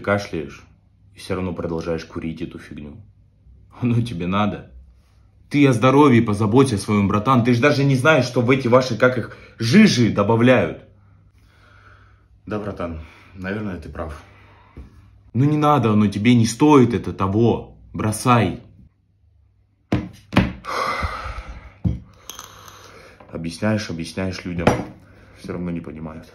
кашляешь и все равно продолжаешь курить эту фигню. Ну тебе надо. Ты о здоровье позаботься своем, братан. Ты же даже не знаешь, что в эти ваши, как их, жижи добавляют. Да, братан, наверное, ты прав. Ну не надо, но тебе не стоит это того. Бросай. Объясняешь, объясняешь людям. Все равно не понимают.